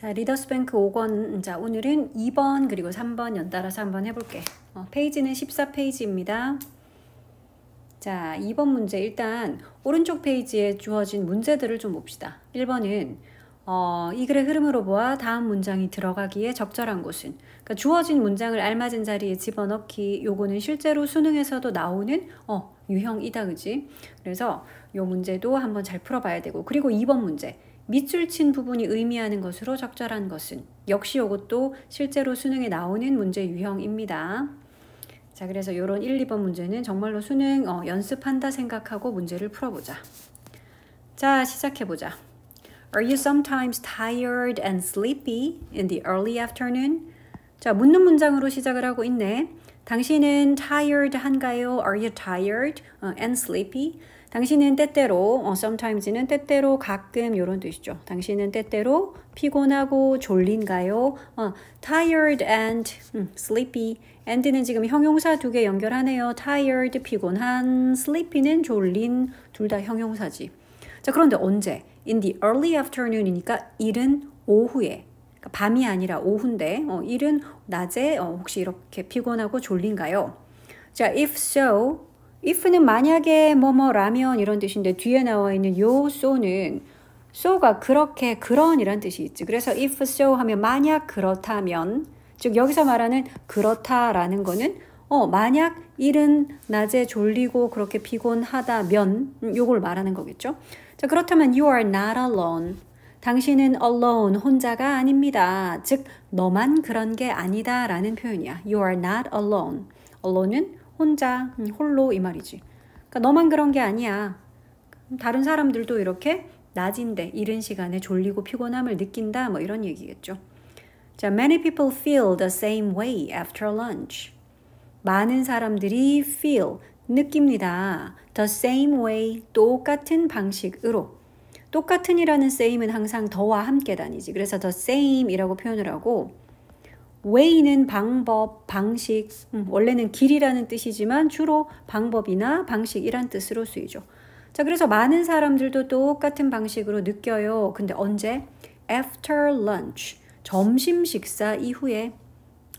자, 리더스뱅크 5권. 자, 오늘은 2번 그리고 3번 연달아서 한번 해볼게. 어, 페이지는 14페이지입니다. 자, 2번 문제 일단 오른쪽 페이지에 주어진 문제들을 좀 봅시다. 1번은 어, 이 글의 흐름으로 보아 다음 문장이 들어가기에 적절한 곳은 그러니까 주어진 문장을 알맞은 자리에 집어넣기 요거는 실제로 수능에서도 나오는 어, 유형이다 그지? 그래서 요 문제도 한번 잘 풀어봐야 되고 그리고 2번 문제 밑줄 친 부분이 의미하는 것으로 적절한 것은 역시 이것도 실제로 수능에 나오는 문제 유형입니다. 자 그래서 이런 1, 2번 문제는 정말로 수능 어, 연습한다 생각하고 문제를 풀어보자. 자 시작해보자. Are you sometimes tired and sleepy in the early afternoon? 자 묻는 문장으로 시작을 하고 있네. 당신은 tired 한가요? Are you tired 어, and sleepy? 당신은 때때로 어, sometimes는 때때로 가끔 이런 뜻이죠. 당신은 때때로 피곤하고 졸린가요? 어, tired and 음, sleepy. and는 지금 형용사 두 개 연결하네요. tired 피곤한, sleepy는 졸린 둘 다 형용사지. 자 그런데 언제? in the early afternoon이니까 이른 오후에 그러니까 밤이 아니라 오후인데 어, 일은 낮에 어, 혹시 이렇게 피곤하고 졸린가요? 자, if so, if는 만약에 뭐뭐라면 이런 뜻인데 뒤에 나와 있는 요 so는 so가 그렇게 그런 이런 뜻이 있지. 그래서 if so 하면 만약 그렇다면 즉 여기서 말하는 그렇다라는 거는 어 만약 일은 낮에 졸리고 그렇게 피곤하다면 음, 요걸 말하는 거겠죠. 자 그렇다면 you are not alone. 당신은 alone 혼자가 아닙니다. 즉 너만 그런 게 아니다라는 표현이야. You are not alone. alone은 혼자, 음, 홀로 이 말이지. 그러니까 너만 그런 게 아니야. 다른 사람들도 이렇게 낮인데 이른 시간에 졸리고 피곤함을 느낀다 뭐 이런 얘기겠죠. 자, many people feel the same way after lunch. 많은 사람들이 feel 느낍니다. the same way 똑같은 방식으로 똑같은이라는 same은 항상 더와 함께 다니지. 그래서 the same이라고 표현을 하고 way는 방법, 방식, 음, 원래는 길이라는 뜻이지만 주로 방법이나 방식이란 뜻으로 쓰이죠. 자, 그래서 많은 사람들도 똑같은 방식으로 느껴요. 근데 언제? after lunch. 점심 식사 이후에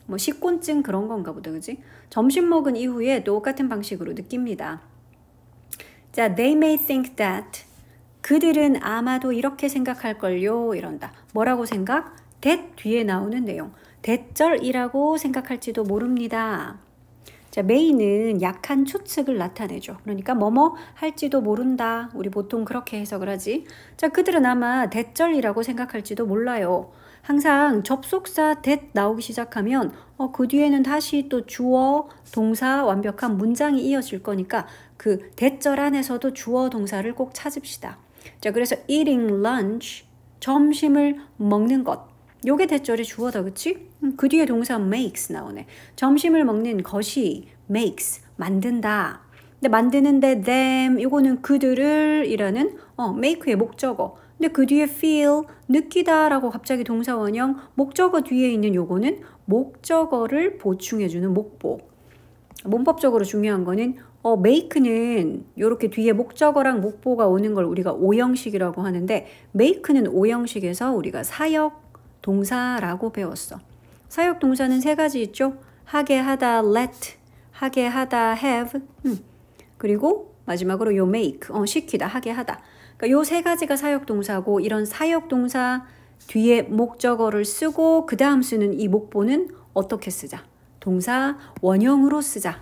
뭐 식곤증 그런 건가 보다. 그지 점심 먹은 이후에 똑같은 방식으로 느낍니다. 자, they may think that 그들은 아마도 이렇게 생각할걸요. 이런다. 뭐라고 생각? that 뒤에 나오는 내용. 대절이라고 생각할지도 모릅니다. 자, 메인은 약한 추측을 나타내죠. 그러니까 뭐뭐 할지도 모른다. 우리 보통 그렇게 해석을 하지. 자, 그들은 아마 대절이라고 생각할지도 몰라요. 항상 접속사 대 나오기 시작하면 어, 그 뒤에는 다시 또 주어, 동사, 완벽한 문장이 이어질 거니까 그 대절 안에서도 주어, 동사를 꼭 찾읍시다. 자, 그래서 eating lunch, 점심을 먹는 것. 요게 대절이 주어다, 그치? 그 뒤에 동사 makes 나오네. 점심을 먹는 것이 makes 만든다. 근데 만드는데 them 이거는 그들을 이라는 어, make의 목적어. 근데 그 뒤에 feel 느끼다라고 갑자기 동사 원형 목적어 뒤에 있는 요거는 목적어를 보충해 주는 목보. 문법적으로 중요한 거는 어, make는 이렇게 뒤에 목적어랑 목보가 오는 걸 우리가 오형식이라고 하는데 make는 오형식에서 우리가 사역 동사라고 배웠어. 사역 동사는 세 가지 있죠. 하게 하다 let, 하게 하다 have, 음. 그리고 마지막으로 요 o u make, 어, 시키다, 하게 하다. 그러니까 요세 가지가 사역 동사고 이런 사역 동사 뒤에 목적어를 쓰고 그 다음 쓰는 이 목보는 어떻게 쓰자? 동사 원형으로 쓰자.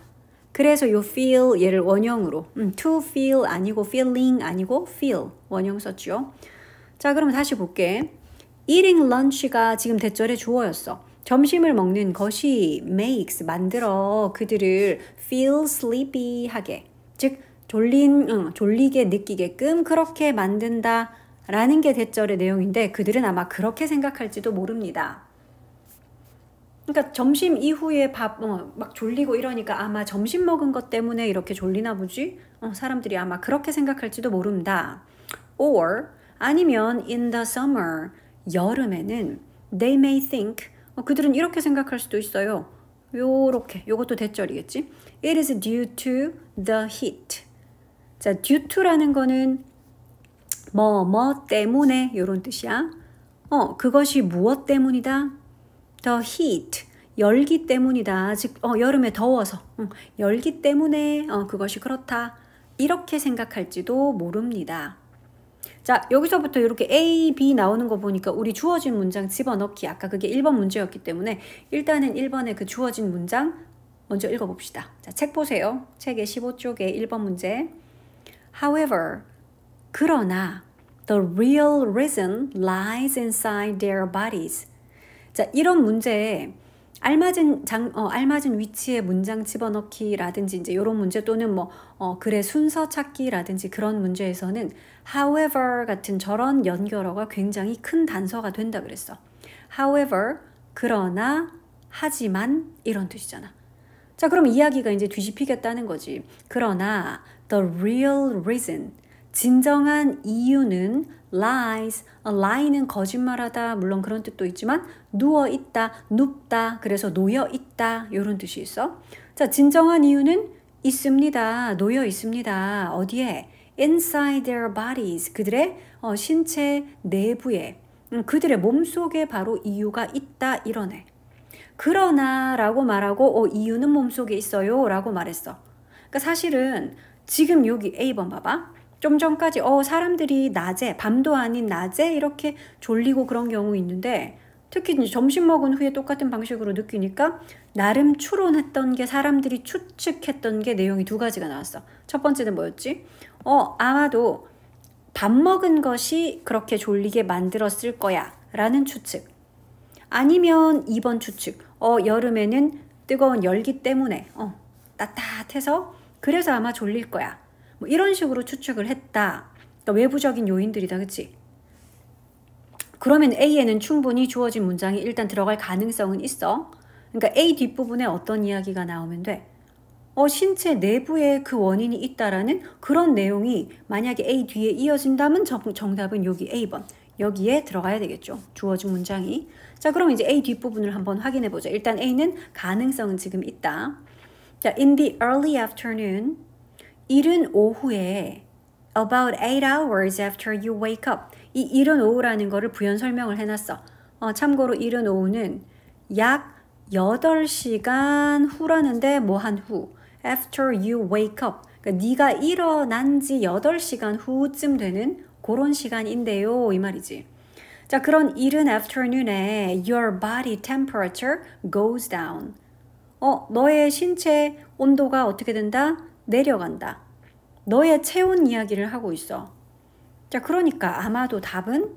그래서 요 feel 얘를 원형으로 음, to feel 아니고 feeling 아니고 feel 원형 썼죠. 자 그러면 다시 볼게. eating lunch가 지금 대절의 주어였어. 점심을 먹는 것이 makes 만들어 그들을 feel sleepy 하게 즉 졸린 응, 어, 졸리게 느끼게끔 그렇게 만든다 라는 게 대절의 내용인데 그들은 아마 그렇게 생각할지도 모릅니다. 그러니까 점심 이후에 밥막 어, 졸리고 이러니까 아마 점심 먹은 것 때문에 이렇게 졸리나 보지? 어, 사람들이 아마 그렇게 생각할지도 모른다. Or 아니면 in the summer 여름에는 they may think 어, 그들은 이렇게 생각할 수도 있어요. 요렇게 요것도 대절이겠지. It is due to the heat. 자, due to라는 거는 뭐뭐 뭐 때문에 요런 뜻이야. 어, 그것이 무엇 때문이다? The heat. 열기 때문이다. 즉, 어, 여름에 더워서. 응, 열기 때문에 어, 그것이 그렇다. 이렇게 생각할지도 모릅니다. 자 여기서부터 이렇게 A, B 나오는 거 보니까 우리 주어진 문장 집어넣기 아까 그게 1번 문제였기 때문에 일단은 1번의 그 주어진 문장 먼저 읽어봅시다. 자, 책 보세요. 책의 15쪽에 1번 문제 However, 그러나 The real reason lies inside their bodies 자, 이런 문제에 알맞은 장, 어, 알맞은 위치에 문장 집어넣기라든지 이제 이런 문제 또는 뭐 어, 글의 순서 찾기라든지 그런 문제에서는 however 같은 저런 연결어가 굉장히 큰 단서가 된다 그랬어. however 그러나 하지만 이런 뜻이잖아. 자, 그럼 이야기가 이제 뒤집히겠다는 거지. 그러나 the real reason 진정한 이유는 lies. A 아, lie는 거짓말하다. 물론 그런 뜻도 있지만 누워 있다, 눕다. 그래서 놓여 있다. 이런 뜻이 있어. 자, 진정한 이유는 있습니다. 놓여 있습니다. 어디에? inside their bodies. 그들의 어, 신체 내부에. 음, 그들의 몸속에 바로 이유가 있다 이러네. 그러나 라고 말하고 어, 이유는 몸속에 있어요 라고 말했어. 그러니까 사실은 지금 여기 A번 봐봐. 좀 전까지 어 사람들이 낮에 밤도 아닌 낮에 이렇게 졸리고 그런 경우 있는데 특히 점심 먹은 후에 똑같은 방식으로 느끼니까 나름 추론했던 게 사람들이 추측했던 게 내용이 두 가지가 나왔어. 첫 번째는 뭐였지? 어 아마도 밥 먹은 것이 그렇게 졸리게 만들었을 거야 라는 추측. 아니면 이번 추측. 어 여름에는 뜨거운 열기 때문에 어 따뜻해서 그래서 아마 졸릴 거야. 뭐 이런 식으로 추측을 했다. 그러니까 외부적인 요인들이다, 그치? 그러면 A에는 충분히 주어진 문장이 일단 들어갈 가능성은 있어. 그러니까 A 뒷부분에 어떤 이야기가 나오면 돼? 어, 신체 내부에 그 원인이 있다라는 그런 내용이 만약에 A 뒤에 이어진다면 정답은 여기 A번. 여기에 들어가야 되겠죠. 주어진 문장이. 자, 그럼 이제 A 뒷부분을 한번 확인해 보죠. 일단 A는 가능성은 지금 있다. 자, in the early afternoon, 이른 오후에 about 8 hours after you wake up 이 이른 오후라는 거를 부연 설명을 해놨어. 어, 참고로 이른 오후는 약 8시간 후라는데 뭐 한 후? after you wake up 그러니까 네가 일어난 지 8시간 후쯤 되는 그런 시간인데요. 이 말이지. 자, 그런 이른 afternoon에 your body temperature goes down. 어, 너의 신체 온도가 어떻게 된다? 내려간다. 너의 체온 이야기를 하고 있어. 자, 그러니까 아마도 답은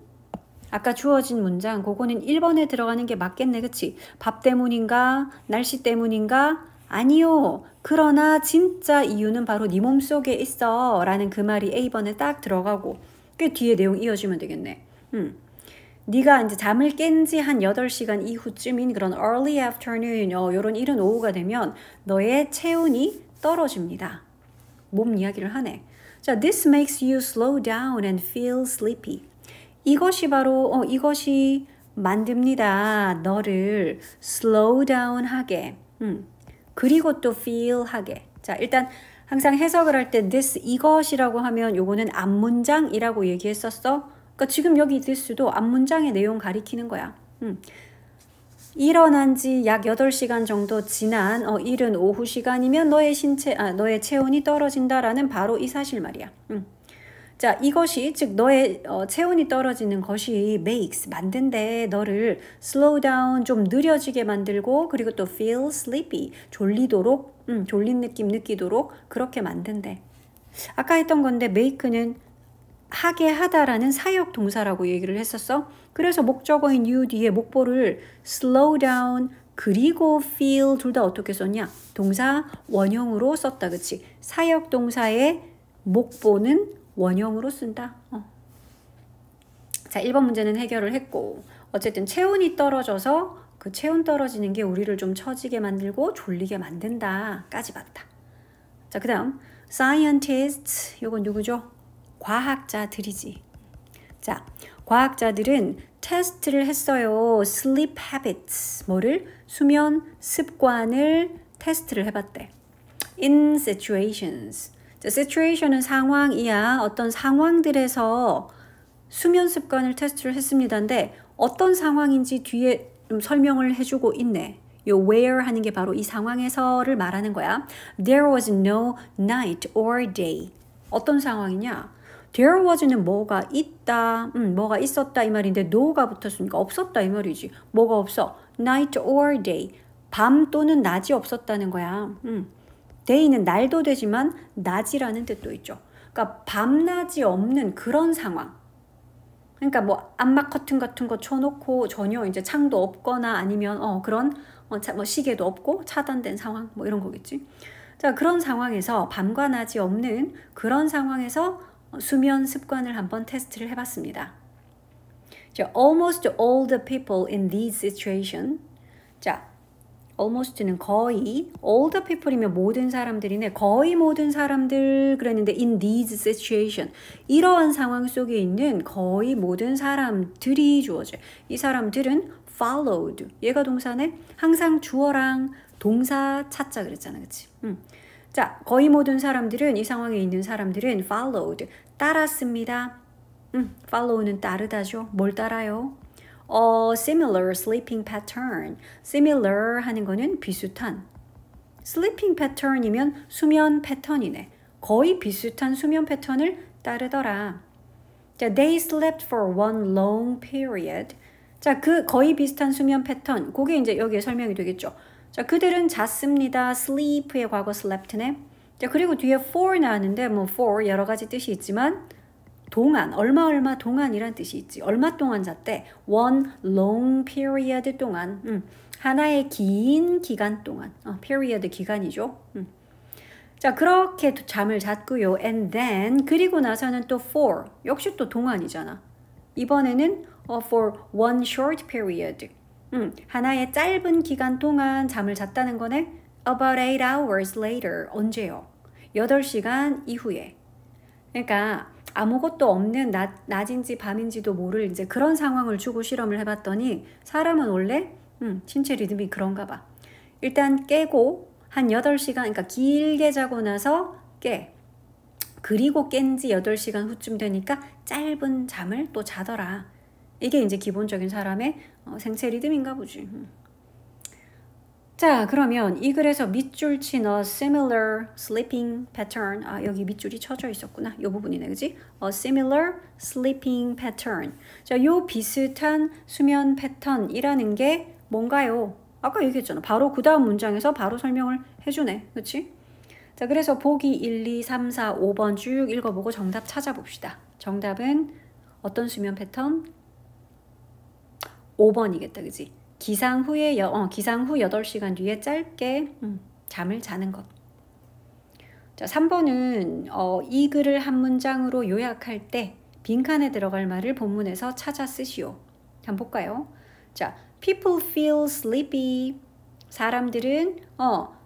아까 주어진 문장, 그거는 1번에 들어가는 게 맞겠네, 그치? 밥 때문인가? 날씨 때문인가? 아니요. 그러나 진짜 이유는 바로 네 몸속에 있어. 라는 그 말이 A번에 딱 들어가고 꽤 뒤에 내용 이어지면 되겠네. 음. 네가 이제 잠을 깬 지 한 8시간 이후쯤인 그런 early afternoon, 어, 요런 이른 오후가 되면 너의 체온이 떨어집니다. 몸 이야기를 하네. 자, this makes you slow down and feel sleepy. 이것이 바로 어, 이것이 만듭니다. 너를 slow down 하게. 음. 그리고 또 feel 하게. 자, 일단 항상 해석을 할 때 this 이것이라고 하면 요거는 앞문장이라고 얘기했었어. 그러니까 지금 여기 this도 앞문장의 내용 가리키는 거야. 음. 일어난 지 약 8시간 정도 지난 어, 이른 오후 시간이면 너의 신체, 아, 너의 체온이 떨어진다라는 바로 이 사실 말이야. 음. 자, 이것이 즉 너의 어, 체온이 떨어지는 것이 makes 만든데 너를 slow down 좀 느려지게 만들고 그리고 또 feel sleepy 졸리도록 음, 졸린 느낌 느끼도록 그렇게 만든대. 아까 했던 건데 make는 하게 하다라는 사역 동사라고 얘기를 했었어. 그래서 목적어인 u 뒤에 목보를 slow down 그리고 feel 둘 다 어떻게 썼냐? 동사 원형으로 썼다. 그치? 사역 동사의 목보는 원형으로 쓴다. 어. 자, 1번 문제는 해결을 했고 어쨌든 체온이 떨어져서 그 체온 떨어지는 게 우리를 좀 처지게 만들고 졸리게 만든다까지 봤다. 자, 그 다음 scientists 이건 누구죠? 과학자들이지. 자, 과학자들은 테스트를 했어요. sleep habits. 뭐를? 수면 습관을 테스트를 해봤대. in situations. situation은 상황이야. 어떤 상황들에서 수면 습관을 테스트를 했습니다인데 어떤 상황인지 뒤에 좀 설명을 해주고 있네. 요 where 하는 게 바로 이 상황에서를 말하는 거야. There was no night or day. 어떤 상황이냐? there was는 뭐가 있다, 음, 뭐가 있었다 이 말인데 no가 붙었으니까 없었다 이 말이지. 뭐가 없어? night or day. 밤 또는 낮이 없었다는 거야. 음. day는 날도 되지만 낮이라는 뜻도 있죠. 그러니까 밤낮이 없는 그런 상황. 그러니까 뭐 암막 커튼 같은 거 쳐놓고 전혀 이제 창도 없거나 아니면 어 그런 어, 차, 뭐 시계도 없고 차단된 상황 뭐 이런 거겠지. 자 그런 상황에서 밤과 낮이 없는 그런 상황에서 수면 습관을 한번 테스트를 해봤습니다. 자, almost all the people in these situation. 자, almost는 거의, all the people이면 모든 사람들이네. 거의 모든 사람들 그랬는데 in these situation. 이러한 상황 속에 있는 거의 모든 사람들이 주어져. 이 사람들은 followed. 얘가 동사네. 항상 주어랑 동사 찾자 그랬잖아. 그치? 음. 자, 거의 모든 사람들은 이 상황에 있는 사람들은 followed 따랐습니다. 음, follow는 따르다죠. 뭘 따라요? A 어, similar sleeping pattern. similar 하는 거는 비슷한. sleeping pattern이면 수면 패턴이네. 거의 비슷한 수면 패턴을 따르더라. 자, they slept for one long period. 자, 그 거의 비슷한 수면 패턴. 그게 이제 여기에 설명이 되겠죠. 자, 그들은 잤습니다. sleep의 과거 slept네. 자, 그리고 뒤에 for 나왔는데 뭐 for 여러 가지 뜻이 있지만 동안, 얼마 얼마 동안이란 뜻이 있지. 얼마 동안 잤대? one long period 동안. 음, 하나의 긴 기간 동안. 어, period 기간이죠. 음. 자, 그렇게 잠을 잤고요. and then 그리고 나서는 또 for. 역시 또 동안이잖아. 이번에는 어, for one short period. 음, 하나의 짧은 기간 동안 잠을 잤다는 거네. About eight hours later. 언제요? 8시간 이후에. 그러니까 아무것도 없는 낮, 낮인지 밤인지도 모를 이제 그런 상황을 주고 실험을 해봤더니 사람은 원래 음, 신체 리듬이 그런가 봐. 일단 깨고 한 8시간, 그러니까 길게 자고 나서 깨. 그리고 깬지 8시간 후쯤 되니까 짧은 잠을 또 자더라. 이게 이제 기본적인 사람의 어, 생체 리듬인가 보지. 음. 자 그러면 이 글에서 밑줄 친 a similar sleeping pattern 아 여기 밑줄이 쳐져 있었구나 이 부분이네 그지 a similar sleeping pattern 자요 비슷한 수면 패턴이라는 게 뭔가요 아까 얘기했잖아 바로 그 다음 문장에서 바로 설명을 해주네 그치 자 그래서 보기 1 2 3 4 5번 쭉 읽어보고 정답 찾아봅시다 정답은 어떤 수면 패턴 5번이겠다, 그지? 기상 후에 여, 어, 기상 후 8시간 뒤에 짧게 음, 잠을 자는 것. 자, 3번은 어, 이 글을 한 문장으로 요약할 때 빈칸에 들어갈 말을 본문에서 찾아 쓰시오. 한번 볼까요? 자, people feel sleepy. 사람들은 어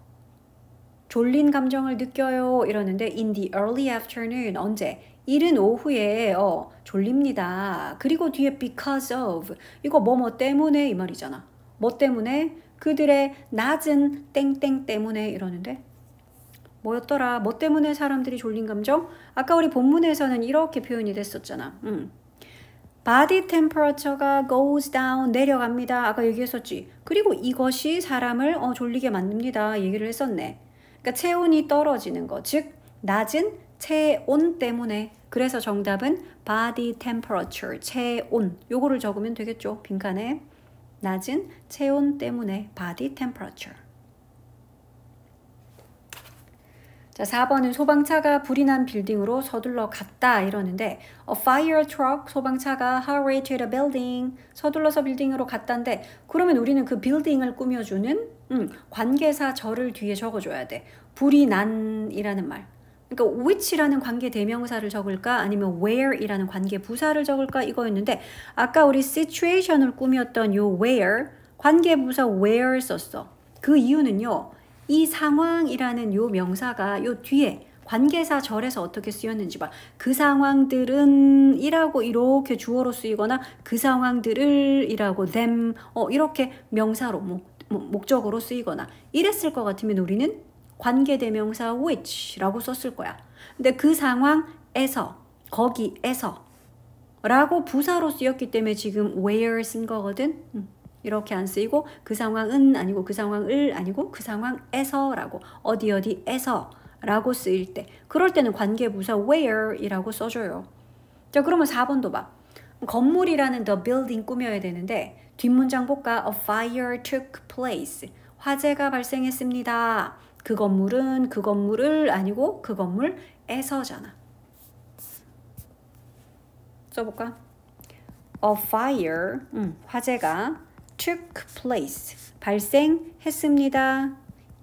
졸린 감정을 느껴요 이러는데 in the early afternoon 언제 이른 오후에 어, 졸립니다. 그리고 뒤에 because of 이거 뭐 뭐 때문에 이 말이잖아. 뭐 때문에 그들의 낮은 땡땡 때문에 이러는데 뭐였더라? 뭐 때문에 사람들이 졸린 감정? 아까 우리 본문에서는 이렇게 표현이 됐었잖아. 음. 바디 템퍼러처가 goes down 내려갑니다. 아까 얘기했었지. 그리고 이것이 사람을 어, 졸리게 만듭니다. 얘기를 했었네. 그러니까 체온이 떨어지는 거, 즉 낮은 체온 때문에 그래서 정답은 body temperature, 체온. 요거를 적으면 되겠죠. 빈칸에. 낮은 체온 때문에 body temperature. 자, 4번은 소방차가 불이 난 빌딩으로 서둘러 갔다 이러는데 A fire truck, 소방차가 hurry to the building, 서둘러서 빌딩으로 갔다인데 그러면 우리는 그 빌딩을 꾸며주는 음, 관계사 절을 뒤에 적어줘야 돼. 불이 난이라는 말. 그러니까 which라는 관계 대명사를 적을까 아니면 where이라는 관계 부사를 적을까 이거였는데 아까 우리 situation을 꾸몄던 요 where 관계 부사 where 썼어. 그 이유는요. 이 상황이라는 요 명사가 요 뒤에 관계사 절에서 어떻게 쓰였는지 봐. 그 상황들은 이라고 이렇게 주어로 쓰이거나 그 상황들을 이라고 them 어 이렇게 명사로 뭐, 목적으로 쓰이거나 이랬을 것 같으면 우리는 관계대명사 which라고 썼을 거야. 근데 그 상황에서 거기에서 라고 부사로 쓰였기 때문에 지금 where 쓴 거거든. 음, 이렇게 안 쓰이고 그 상황은 아니고 그 상황을 아니고 그 상황에서라고 어디 어디에서 라고 쓰일 때 그럴 때는 관계부사 where이라고 써줘요. 자 그러면 4번도 봐. 건물이라는 the building 꾸며야 되는데 뒷문장 볼까? A fire took place. 화재가 발생했습니다. 그 건물은 그 건물을 아니고 그 건물에서잖아. 써볼까? A fire, 음, 화재가 took place, 발생했습니다.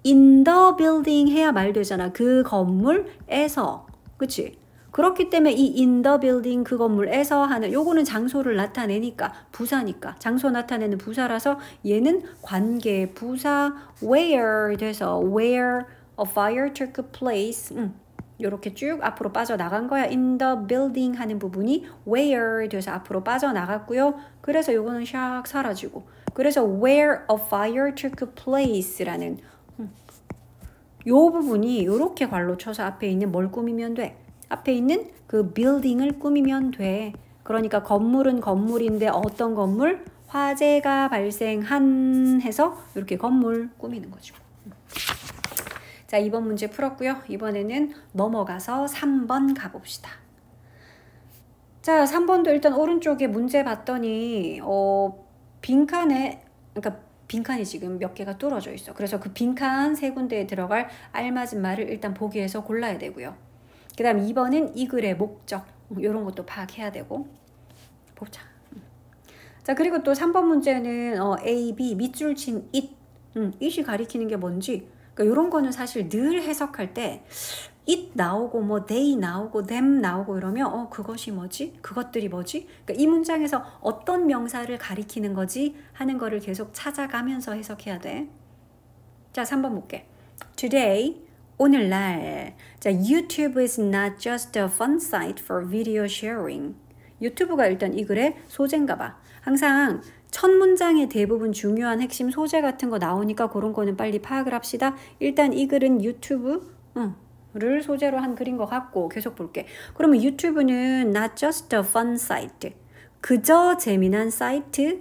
In the building 해야 말 되잖아. 그 건물에서, 그치? 그렇기 때문에 이 인더 빌딩 그 건물에서 하는 요거는 장소를 나타내니까 부사니까 장소 나타내는 부사라서 얘는 관계 부사 where 돼서 where a fire took place 음. 이렇게 쭉 앞으로 빠져나간 거야. In the building 하는 부분이 where 돼서 앞으로 빠져나갔고요. 그래서 요거는 샥 사라지고 그래서 where a fire took place라는 음. 요 부분이 요렇게 괄로 쳐서 앞에 있는 뭘 꾸미면 돼? 앞에 있는 그 빌딩을 꾸미면 돼. 그러니까 건물은 건물인데 어떤 건물? 화재가 발생한 해서 이렇게 건물 꾸미는 거죠. 자, 이번 문제 풀었고요. 이번에는 넘어가서 3번 가봅시다. 자, 3번도 일단 오른쪽에 문제 봤더니 어, 빈칸에 그러니까 빈칸이 지금 몇 개가 뚫어져 있어. 그래서 그 빈칸 세 군데에 들어갈 알맞은 말을 일단 보기에서 골라야 되고요. 그 다음 2번은 이 글의 목적 이런 뭐 것도 파악해야 되고 보자 자 그리고 또 3번 문제는 어, A, B 밑줄 친 it 음, it이 가리키는 게 뭔지 그러니까 이런 거는 사실 늘 해석할 때 it 나오고 뭐 they 나오고 them 나오고 이러면 어 그것이 뭐지? 그것들이 뭐지? 그러니까 이 문장에서 어떤 명사를 가리키는 거지? 하는 거를 계속 찾아가면서 해석해야 돼. 자, 3번 볼게. Today 오늘날 자, y o u t u is not just a fun site for video sharing. 유튜브가 일단 이 글의 소재인가 봐. 항상 첫 문장의 대부분 중요한 핵심 소재 같은 거 나오니까 그런 거는 빨리 파악을 합시다. 일단 이 글은 유튜브 응. 를 소재로 한 글인 것 같고 계속 볼게. 그러면 유튜브는 not just a fun site. 그저 재미난 사이트가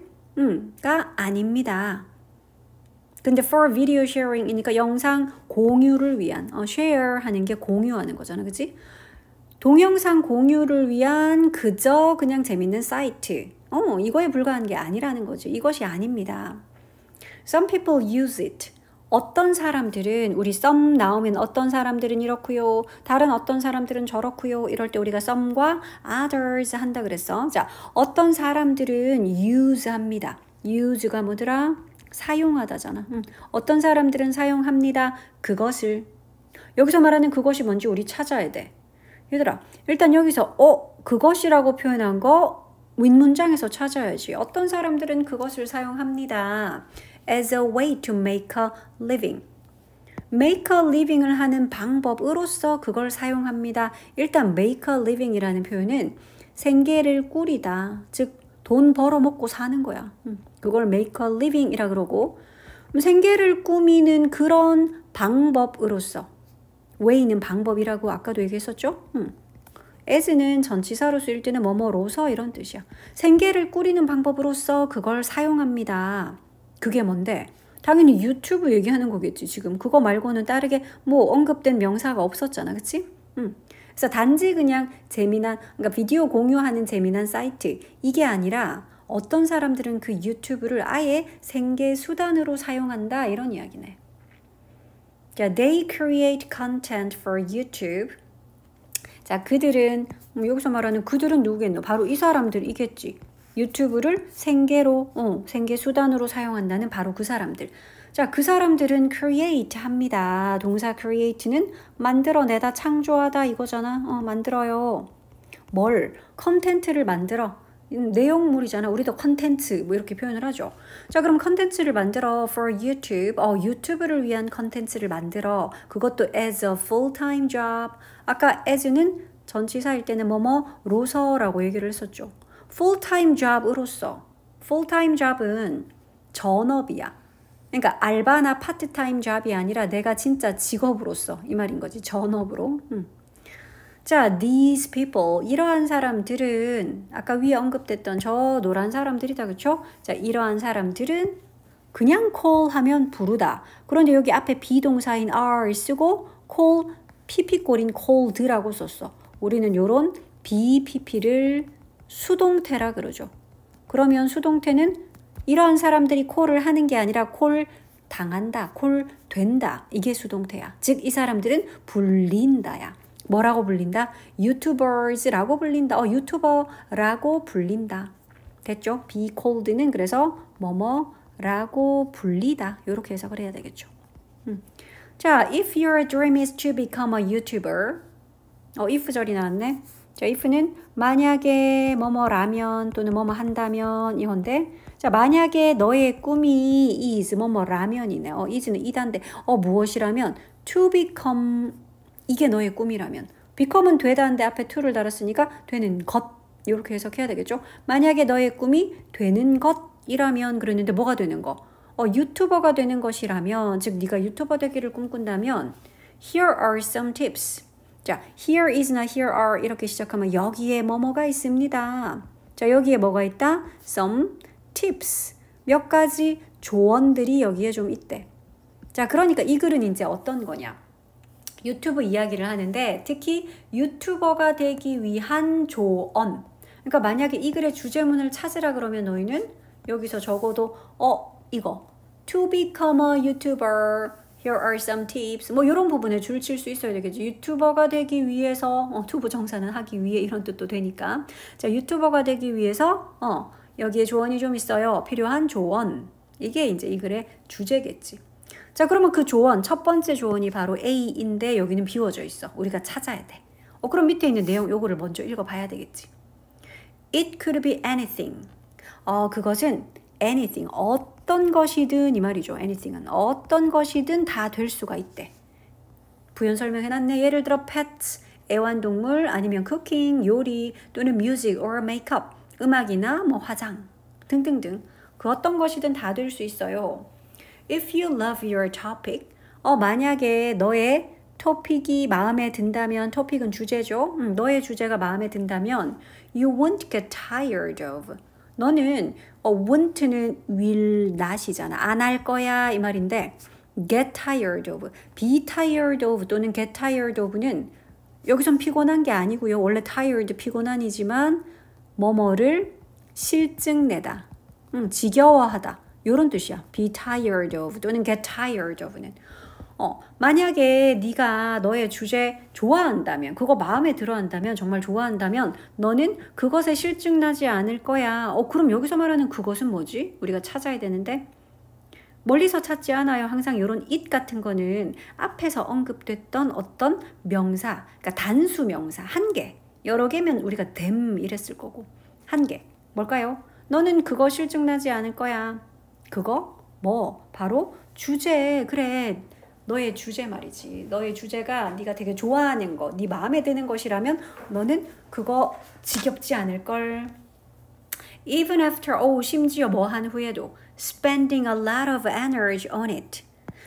아닙니다. 근데 for video sharing이니까 영상 공유를 위한 어, share 하는 게 공유하는 거잖아 그치? 동영상 공유를 위한 그저 그냥 재밌는 사이트 어, 이거에 불과한 게 아니라는 거지 이것이 아닙니다 Some people use it 어떤 사람들은 우리 썸 나오면 어떤 사람들은 이렇고요. 다른 어떤 사람들은 저렇고요. 이럴 때 우리가 썸과 others 한다 그랬어. 자, 어떤 사람들은 use 합니다. use가 뭐더라? 사용하다잖아. 음. 어떤 사람들은 사용합니다. 그것을. 여기서 말하는 그것이 뭔지 우리 찾아야 돼. 얘들아, 일단 여기서 어, 그것이라고 표현한 거 윗문장에서 찾아야지. 어떤 사람들은 그것을 사용합니다. as a way to make a living. make a living을 하는 방법으로서 그걸 사용합니다. 일단 make a living이라는 표현은 생계를 꾸리다. 즉, 돈 벌어먹고 사는 거야. 음. 그걸 make a living이라 그러고 생계를 꾸미는 그런 방법으로서 way는 방법이라고 아까도 얘기했었죠? 음. as는 전치사로 쓰일 때는 뭐뭐로서 이런 뜻이야. 생계를 꾸리는 방법으로서 그걸 사용합니다. 그게 뭔데? 당연히 유튜브 얘기하는 거겠지 지금 그거 말고는 다르게 뭐 언급된 명사가 없었잖아 그치? 음. 그래서 단지 그냥 재미난 그러니까 비디오 공유하는 재미난 사이트 이게 아니라 어떤 사람들은 그 유튜브를 아예 생계 수단으로 사용한다 이런 이야기네. 자, they create content for YouTube. 자, 그들은 음, 여기서 말하는 그들은 누구겠노? 바로 이 사람들이겠지. 유튜브를 생계로, 어, 생계 수단으로 사용한다는 바로 그 사람들. 자, 그 사람들은 create 합니다. 동사 create는 만들어내다, 창조하다 이거잖아. 어, 만들어요. 뭘? 컨텐츠를 만들어. 내용물이잖아. 우리도 컨텐츠 뭐 이렇게 표현을 하죠. 자, 그럼 컨텐츠를 만들어 for YouTube. 어, 유튜브를 위한 컨텐츠를 만들어. 그것도 as a full-time job. 아까 as는 전치사일 때는 뭐뭐로서라고 얘기를 했었죠. full-time job으로서. full-time job은 전업이야. 그러니까 알바나 파트타임 j o b 이 아니라 내가 진짜 직업으로서 이 말인 거지. 전업으로. 음. 자, these people 이러한 사람들은 아까 위에 언급됐던 저 노란 사람들이다 그렇죠 자, 이러한 사람들은 그냥 call 하면 부르다. 그런데 여기 앞에 비동사인 are 쓰고 call 피피꼴인 cold라고 썼어. 우리는 요런 BPP를 수동태라 그러죠. 그러면 수동태는 이러한 사람들이 콜을 하는 게 아니라 콜 당한다, 콜 된다. 이게 수동태야. 즉, 이 사람들은 불린다야. 뭐라고 불린다? 유튜버즈라고 불린다. 어, 유튜버라고 불린다. 됐죠? be called는 그래서 뭐뭐라고 불리다. 이렇게 해석을 해야 되겠죠. 음. 자, if your dream is to become a YouTuber. 어, if 절이 나왔네. 자, if는 만약에 뭐뭐라면 또는 뭐뭐 한다면 이건데 자, 만약에 너의 꿈이 is 뭐뭐라면이네. 어, is는 이단데 어, 무엇이라면 to become 이게 너의 꿈이라면 비컴은 되다는데 앞에 to를 달았으니까 되는 것 이렇게 해석해야 되겠죠. 만약에 너의 꿈이 되는 것이라면 그랬는데 뭐가 되는 거? 어, 유튜버가 되는 것이라면 즉 네가 유튜버 되기를 꿈꾼다면 here are some tips. 자, here is나 here are 이렇게 시작하면 여기에 뭐뭐가 있습니다. 자, 여기에 뭐가 있다? some tips. 몇 가지 조언들이 여기에 좀 있대. 자, 그러니까 이 글은 이제 어떤 거냐? 유튜브 이야기를 하는데 특히 유튜버가 되기 위한 조언 그러니까 만약에 이 글의 주제문을 찾으라 그러면 너희는 여기서 적어도 어 이거 To become a YouTuber Here are some tips 뭐 이런 부분에 줄칠 수 있어야 되겠죠 유튜버가 되기 위해서 어, 투부 정사는 하기 위해 이런 뜻도 되니까 자 유튜버가 되기 위해서 어 여기에 조언이 좀 있어요 필요한 조언 이게 이제 이 글의 주제겠지 자, 그러면 그 조언, 첫 번째 조언이 바로 A인데 여기는 비워져 있어. 우리가 찾아야 돼. 어, 그럼 밑에 있는 내용 요거를 먼저 읽어봐야 되겠지. It could be anything. 어, 그것은 anything. 어떤 것이든 이 말이죠. anything은 어떤 것이든 다 될 수가 있대. 부연 설명해놨네. 예를 들어 pets, 애완동물, 아니면 cooking, 요리, 또는 music or makeup, 음악이나 뭐 화장 등등등. 그 어떤 것이든 다 될 수 있어요. If you love your topic, 어, 만약에 너의 토픽이 마음에 든다면, 토픽은 주제죠. 음, 너의 주제가 마음에 든다면, you won't get tired of. 너는 어, won't는 will not이잖아. 안 할 거야 이 말인데 get tired of, be tired of 또는 get tired of는 여기선 피곤한 게 아니고요. 원래 tired 피곤한이지만 뭐뭐를 실증내다, 음, 지겨워하다. 이런 뜻이야. be tired of 또는 get tired of는 어, 만약에 네가 너의 주제 좋아한다면 그거 마음에 들어한다면 정말 좋아한다면 너는 그것에 실증나지 않을 거야. 어 그럼 여기서 말하는 그것은 뭐지? 우리가 찾아야 되는데 멀리서 찾지 않아요. 항상 이런 it 같은 거는 앞에서 언급됐던 어떤 명사, 그러니까 단수 명사 한 개, 여러 개면 우리가 them 이랬을 거고 한 개. 뭘까요? 너는 그거 실증나지 않을 거야. 그거 뭐 바로 주제 그래 너의 주제 말이지 너의 주제가 네가 되게 좋아하는 거네 마음에 드는 것이라면 너는 그거 지겹지 않을 걸 even after all oh, 심지어 뭐 한 후에도 spending a lot of energy on it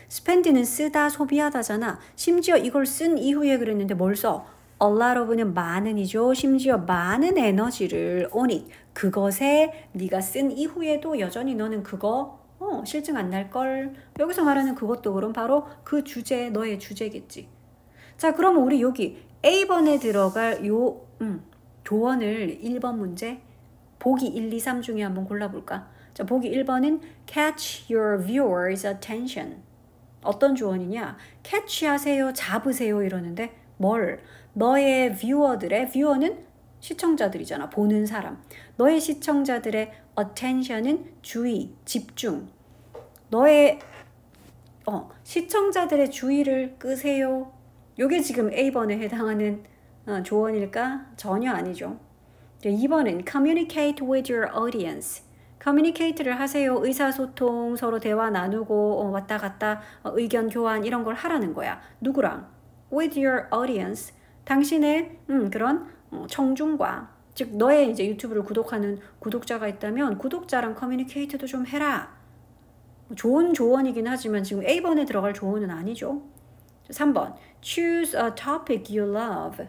spend는 쓰다 소비하다잖아 심지어 이걸 쓴 이후에 그랬는데 뭘써 a lot of는 많은이죠. 심지어 많은 에너지를 on it. 그것에 네가 쓴 이후에도 여전히 너는 그거 어, 실증 안 날 걸. 여기서 말하는 그것도 그럼 바로 그 주제, 너의 주제겠지. 자, 그러면 우리 여기 A번에 들어갈 요 음, 조언을 1번 문제 보기 1, 2, 3 중에 한번 골라볼까? 자, 보기 1번은 catch your viewer's attention. 어떤 조언이냐? 캐치 하세요, 잡으세요 이러는데 뭘? 너의 뷰어들의 뷰어는 시청자들이잖아. 보는 사람. 너의 시청자들의 attention은 주의, 집중, 너의 어, 시청자들의 주의를 끄세요. 요게 지금 A번에 해당하는 어, 조언일까? 전혀 아니죠. 2번은 communicate with your audience. 커뮤니케이트를 하세요. 의사소통, 서로 대화 나누고 어, 왔다 갔다 어, 의견 교환 이런 걸 하라는 거야. 누구랑? With your audience. 당신의 음, 그런 어, 청중과 즉 너의 이제 유튜브를 구독하는 구독자가 있다면 구독자랑 커뮤니케이트도 좀 해라. 좋은 조언이긴 하지만 지금 A번에 들어갈 조언은 아니죠. 3번 choose a topic you love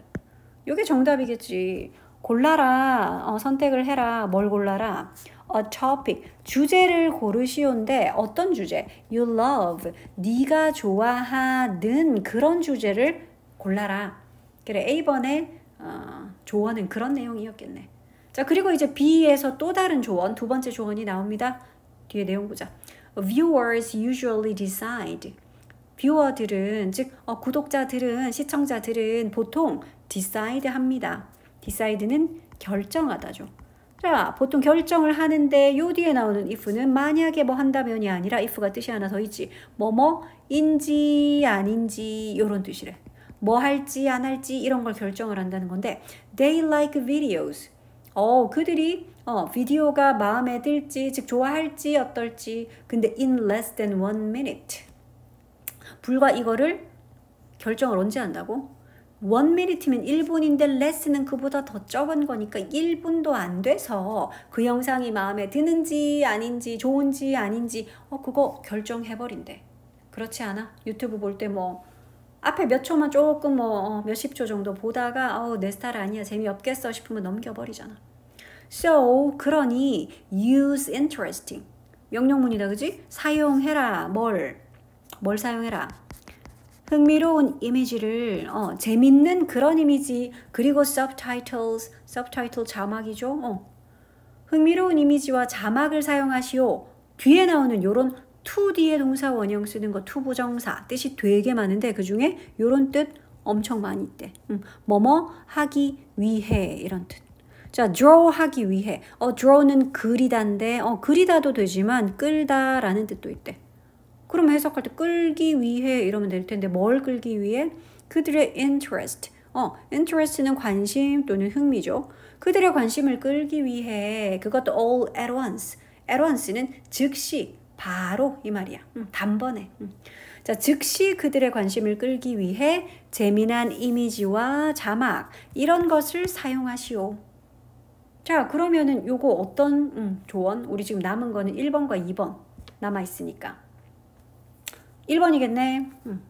이게 정답이겠지. 골라라 어, 선택을 해라 뭘 골라라 a topic 주제를 고르시온데 어떤 주제 you love 네가 좋아하는 그런 주제를 골라라 그래 A번의 어, 조언은 그런 내용이었겠네 자 그리고 이제 B에서 또 다른 조언 두 번째 조언이 나옵니다 뒤에 내용 보자 viewers usually decide. 뷰어들은 즉 어, 구독자들은 시청자들은 보통 decide 합니다. decide는 결정하다죠. 자, 보통 결정을 하는데 요 뒤에 나오는 if는 만약에 뭐 한다면이 아니라 if가 뜻이 하나 더 있지. 뭐뭐인지 아닌지 요런 뜻이래. 뭐 할지 안 할지 이런 걸 결정을 한다는 건데 they like videos. 어, 그들이 어, 비디오가 마음에 들지, 즉 좋아할지 어떨지. 근데 in less than one minute. 불과 이거를 결정을 언제 한다고? 원 미니트면 1분인데 레슨은 그보다 더 적은 거니까 1분도 안 돼서 그 영상이 마음에 드는지 아닌지 좋은지 아닌지 어 그거 결정해버린대 그렇지 않아? 유튜브 볼 때 뭐 앞에 몇 초만 조금 뭐 어, 몇십 초 정도 보다가 어내 스타일 아니야 재미없겠어 싶으면 넘겨버리잖아 So 그러니 use interesting 명령문이다 그지? 사용해라 뭘? 뭘 사용해라? 흥미로운 이미지를 어, 재밌는 그런 이미지 그리고 subtitles subtitle 자막이죠 어. 흥미로운 이미지와 자막을 사용하시오 뒤에 나오는 요런 to 뒤에 동사 원형 쓰는 거 to 부정사 뜻이 되게 많은데 그 중에 요런 뜻 엄청 많이 있대 음, 뭐뭐 하기 위해 이런 뜻 자, draw 하기 위해. 어, draw는 그리다인데, 어, 그리다도 되지만 끌다라는 뜻도 있대. 그럼 해석할 때 끌기 위해 이러면 될 텐데 뭘 끌기 위해? 그들의 interest. 어, interest는 관심 또는 흥미죠. 그들의 관심을 끌기 위해 그것도 all at once. at once는 즉시, 바로 이 말이야. 음, 단번에. 음. 자, 즉시 그들의 관심을 끌기 위해 재미난 이미지와 자막 이런 것을 사용하시오. 자, 그러면은 요거 어떤 음, 조언? 우리 지금 남은 거는 1번과 2번 남아 있으니까. 1번이겠네. 음.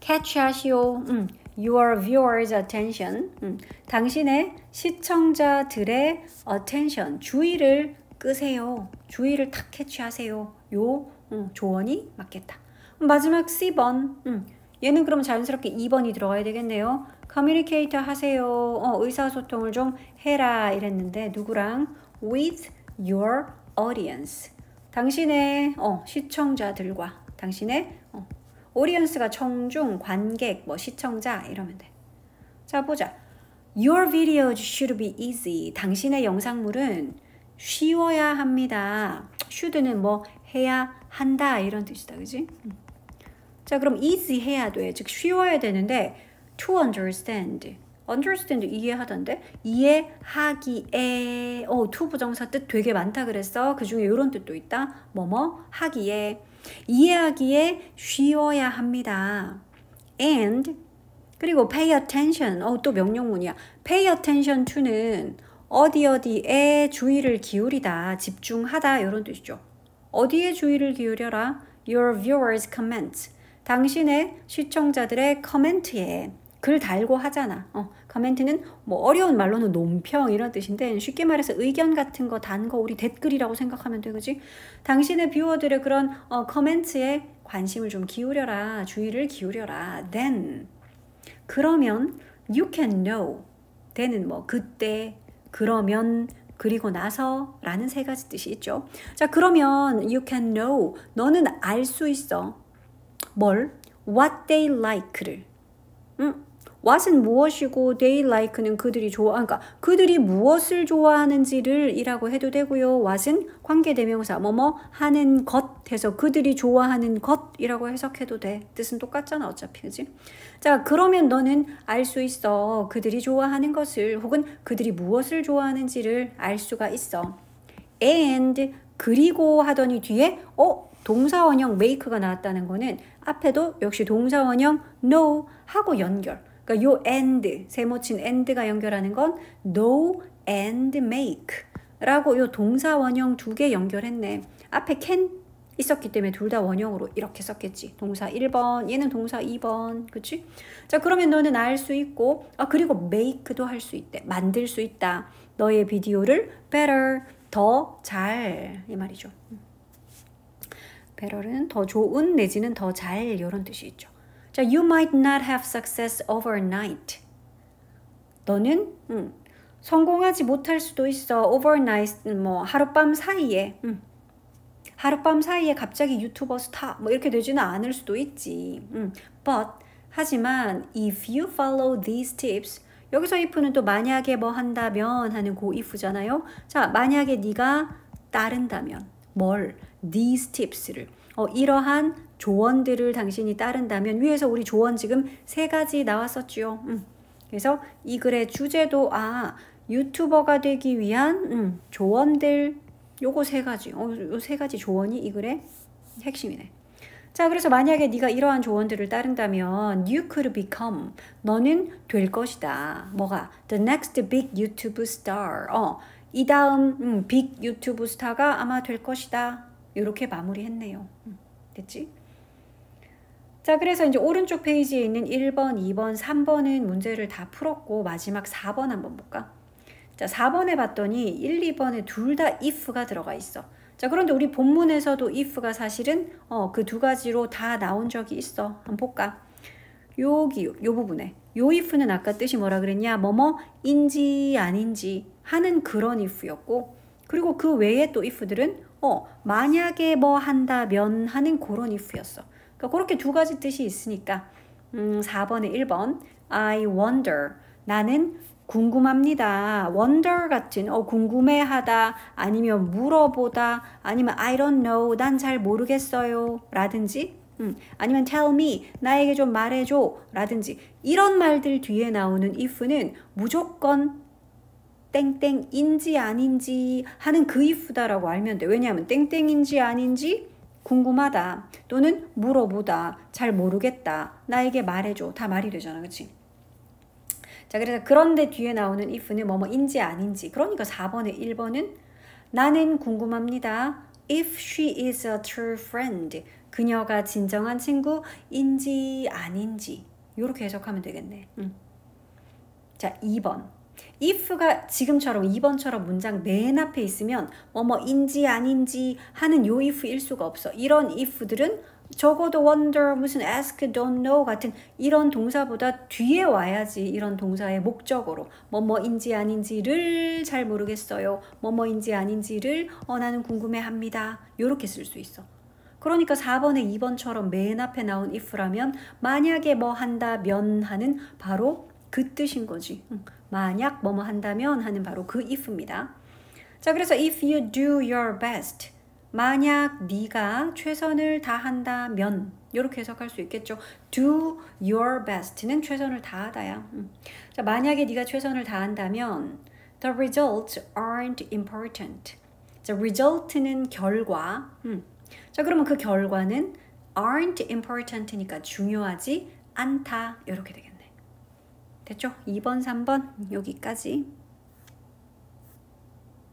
Catch y o u 음, your viewers' attention. 음, 당신의 시청자들의 attention, 주의를 끄세요. 주의를 탁 캐치하세요. 요 음, 조언이 맞겠다. 마지막 C번. 음, 얘는 그럼 자연스럽게 2번이 들어가야 되겠네요. 커뮤니케이터 하세요. 어, 의사소통을 좀 해라 이랬는데 누구랑? With your audience. 당신의 어, 시청자들과 당신의 어, audience가 청중, 관객, 뭐 시청자 이러면 돼. 자 보자. Your videos should be easy. 당신의 영상물은 쉬워야 합니다. should는 뭐 해야 한다 이런 뜻이다, 그지? 음. 자 그럼 easy 해야 돼. 즉 쉬워야 되는데 to understand. understand 이해하던데 이해하기에 어 to 부정사 뜻 되게 많다 그랬어 그 중에 이런 뜻도 있다 뭐뭐 하기에 이해하기에 쉬워야 합니다 and 그리고 pay attention 어또 명령문이야 pay attention to는 어디 어디에 주의를 기울이다 집중하다 이런 뜻이죠 어디에 주의를 기울여라 your viewers c o m m e n t 당신의 시청자들의 c o m m e n t 에글 달고 하잖아. 어, 커멘트는 뭐 어려운 말로는 논평 이런 뜻인데 쉽게 말해서 의견 같은 거단거 우리 댓글이라고 생각하면 되겠지. 당신의 뷰어들의 그런 어, 커멘트에 관심을 좀 기울여라. 주의를 기울여라. Then 그러면 you can know 되는 뭐 그때 그러면 그리고 나서 라는 세 가지 뜻이 있죠. 자, 그러면 you can know. 너는 알 수 있어. 뭘? what they like를. 음, what은 무엇이고 they like는 그들이 좋아 그러니까 그들이 무엇을 좋아하는지를 이라고 해도 되고요. what은 관계 대명사 뭐뭐 하는 것 해서 그들이 좋아하는 것이라고 해석해도 돼. 뜻은 똑같잖아 어차피 그지? 자 그러면 너는 알 수 있어. 그들이 좋아하는 것을 혹은 그들이 무엇을 좋아하는지를 알 수가 있어. and 그리고 하더니 뒤에 어 동사원형 make가 나왔다는 거는 앞에도 역시 동사원형 no 하고 연결 그러니까 요 end 세모친 end가 연결하는 건 no and make 라고 요 동사 원형 두 개 연결했네. 앞에 can 있었기 때문에 둘 다 원형으로 이렇게 썼겠지. 동사 1번, 얘는 동사 2번, 그치? 자, 그러면 너는 알 수 있고, 아, 그리고 make도 할 수 있대. 만들 수 있다. 너의 비디오를 better, 더 잘, 이 말이죠. 음. better는 더 좋은 내지는 더 잘, 이런 뜻이 있죠. 자, you might not have success overnight. 너는 음, 성공하지 못할 수도 있어. overnight 뭐 하룻밤 사이에 음. 하룻밤 사이에 갑자기 유튜버 스타 뭐 이렇게 되지는 않을 수도 있지. 음. But 하지만 if you follow these tips 여기서 if는 또 만약에 뭐 한다면 하는 고 그 if잖아요. 자, 만약에 네가 따른다면 뭘 these tips를 어, 이러한 조언들을 당신이 따른다면 위에서 우리 조언 지금 세 가지 나왔었지요. 음. 그래서 이 글의 주제도 아 유튜버가 되기 위한 음, 조언들 요거 세 가지 어, 요세 가지 조언이 이 글의 핵심이네. 자 그래서 만약에 네가 이러한 조언들을 따른다면 you could become 너는 될 것이다. 뭐가 the next big YouTube star 어이 다음 음, 빅 유튜브 스타가 아마 될 것이다. 이렇게 마무리했네요. 음, 됐지? 자, 그래서 이제 오른쪽 페이지에 있는 1번, 2번, 3번은 문제를 다 풀었고 마지막 4번 한번 볼까? 자, 4번에 봤더니 1, 2번에 둘 다 if가 들어가 있어. 자, 그런데 우리 본문에서도 if가 사실은 어, 그 두 가지로 다 나온 적이 있어. 한번 볼까? 여기 요, 부분에 요 if는 아까 뜻이 뭐라 그랬냐? 뭐뭐 인지 아닌지 하는 그런 if였고 그리고 그 외에 또 if들은 어, 만약에 뭐 한다면 하는 그런 if였어. 그러니까 그렇게 두 가지 뜻이 있으니까 음, 4번에 1번 I wonder 나는 궁금합니다. wonder 같은 어 궁금해하다 아니면 물어보다 아니면 I don't know 난 잘 모르겠어요 라든지 음, 아니면 tell me 나에게 좀 말해줘 라든지 이런 말들 뒤에 나오는 if는 무조건 땡땡인지 아닌지 하는 그 if다라고 알면 돼. 왜냐하면 땡땡인지 아닌지 궁금하다 또는 물어보다 잘 모르겠다 나에게 말해줘 다 말이 되잖아 그치 자 그래서 그런데 뒤에 나오는 if는 뭐뭐인지 아닌지 그러니까 4번에 1번은 나는 궁금합니다 if she is a true friend 그녀가 진정한 친구인지 아닌지 이렇게 해석하면 되겠네 음. 자 2번 if가 지금처럼 2번처럼 문장 맨 앞에 있으면 뭐뭐인지 아닌지 하는 요 if일 수가 없어. 이런 if들은 적어도 wonder, 무슨 ask, don't know 같은 이런 동사보다 뒤에 와야지 이런 동사의 목적으로 뭐뭐인지 아닌지를 잘 모르겠어요. 뭐뭐인지 아닌지를 어 나는 궁금해합니다. 이렇게쓸 수 있어. 그러니까 4번에 2번처럼 맨 앞에 나온 if라면 만약에 뭐 한다면 하는 바로 그 뜻인 거지. 만약 뭐뭐 한다면 하는 바로 그 if입니다. 자, 그래서 if you do your best. 만약 네가 최선을 다한다면 이렇게 해석할 수 있겠죠. do your best는 최선을 다하다야. 자, 만약에 네가 최선을 다한다면 the results aren't important. 자, result는 결과. 자, 그러면 그 결과는 aren't important니까 중요하지 않다. 이렇게 되겠죠. 됐죠? 2번, 3번 여기까지